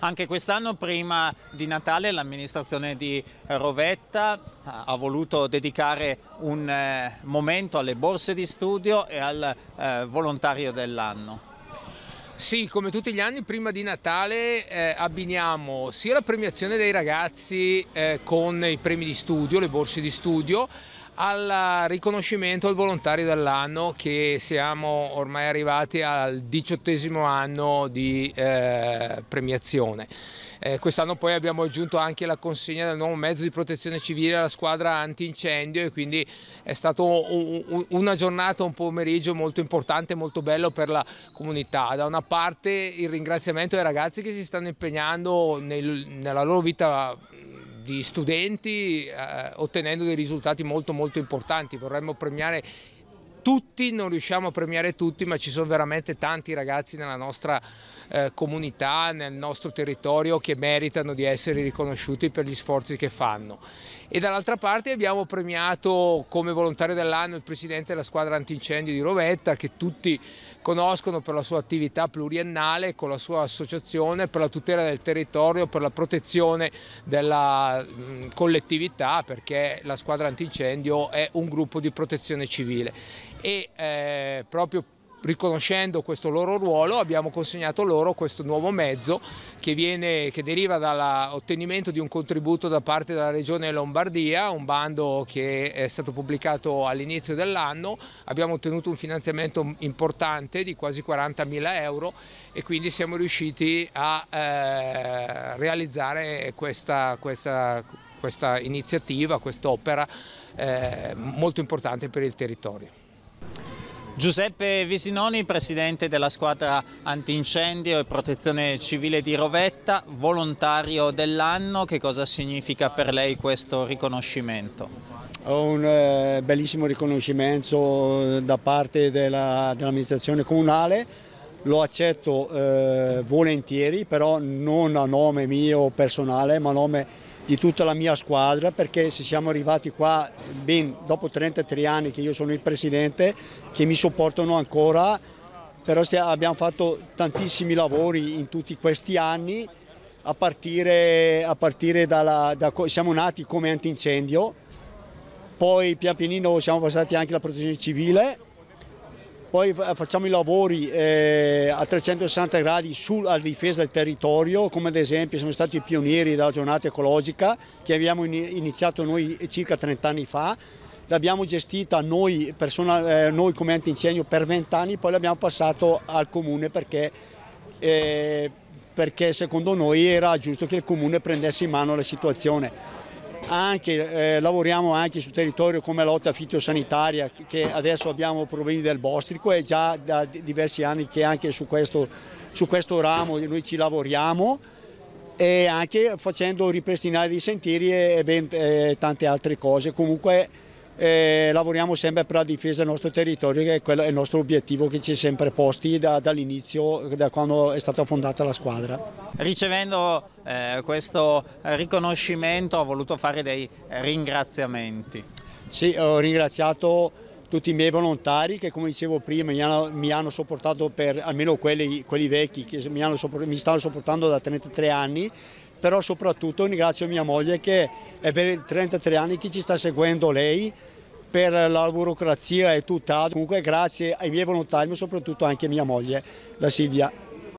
Anche quest'anno prima di Natale l'amministrazione di Rovetta eh, ha voluto dedicare un eh, momento alle borse di studio e al eh, volontario dell'anno. Sì, come tutti gli anni prima di Natale eh, abbiniamo sia la premiazione dei ragazzi eh, con i premi di studio, le borse di studio, al riconoscimento al volontario dell'anno che siamo ormai arrivati al diciottesimo anno di eh, premiazione. Eh, Quest'anno poi abbiamo aggiunto anche la consegna del nuovo mezzo di protezione civile alla squadra antincendio e quindi è stata una giornata, un pomeriggio molto importante, e molto bello per la comunità. Da una parte il ringraziamento ai ragazzi che si stanno impegnando nel, nella loro vita di studenti eh, ottenendo dei risultati molto molto importanti. Vorremmo premiare tutti, non riusciamo a premiare tutti, ma ci sono veramente tanti ragazzi nella nostra eh, comunità, nel nostro territorio che meritano di essere riconosciuti per gli sforzi che fanno. E dall'altra parte abbiamo premiato come volontario dell'anno il presidente della squadra antincendio di Rovetta che tutti conoscono per la sua attività pluriennale con la sua associazione per la tutela del territorio, per la protezione della mh, collettività perché la squadra antincendio è un gruppo di protezione civile e eh, proprio riconoscendo questo loro ruolo abbiamo consegnato loro questo nuovo mezzo che, viene, che deriva dall'ottenimento di un contributo da parte della Regione Lombardia, un bando che è stato pubblicato all'inizio dell'anno, abbiamo ottenuto un finanziamento importante di quasi 40.000 euro e quindi siamo riusciti a eh, realizzare questa, questa, questa iniziativa, quest'opera eh, molto importante per il territorio. Giuseppe Visinoni, presidente della squadra antincendio e protezione civile di Rovetta, volontario dell'anno, che cosa significa per lei questo riconoscimento? Un eh, bellissimo riconoscimento eh, da parte dell'amministrazione dell comunale, lo accetto eh, volentieri, però non a nome mio personale, ma a nome di tutta la mia squadra perché se siamo arrivati qua ben dopo 33 anni che io sono il presidente che mi sopportano ancora però abbiamo fatto tantissimi lavori in tutti questi anni a partire, a partire dalla, da, siamo nati come antincendio poi pian pianino siamo passati anche alla protezione civile poi facciamo i lavori eh, a 360 gradi sulla difesa del territorio, come ad esempio siamo stati i pionieri della giornata ecologica che abbiamo iniziato noi circa 30 anni fa, l'abbiamo gestita noi, persona, eh, noi come antincendio per 20 anni, poi l'abbiamo passato al comune perché, eh, perché secondo noi era giusto che il comune prendesse in mano la situazione. Anche, eh, lavoriamo anche sul territorio come lotta fitosanitaria che adesso abbiamo problemi del bostrico e già da diversi anni che anche su questo, su questo ramo noi ci lavoriamo e anche facendo ripristinare dei sentieri e, ben, e eh, tante altre cose. Comunque e lavoriamo sempre per la difesa del nostro territorio che è il nostro obiettivo che ci siamo sempre posti da, dall'inizio, da quando è stata fondata la squadra. Ricevendo eh, questo riconoscimento ho voluto fare dei ringraziamenti. Sì, ho ringraziato tutti i miei volontari che come dicevo prima mi hanno, mi hanno sopportato per almeno quelli, quelli vecchi che mi, hanno, mi stanno sopportando da 33 anni però soprattutto ringrazio mia moglie che è per 33 anni che ci sta seguendo lei per la burocrazia e tutt'altro. Comunque grazie ai miei volontari, ma soprattutto anche a mia moglie, la Silvia.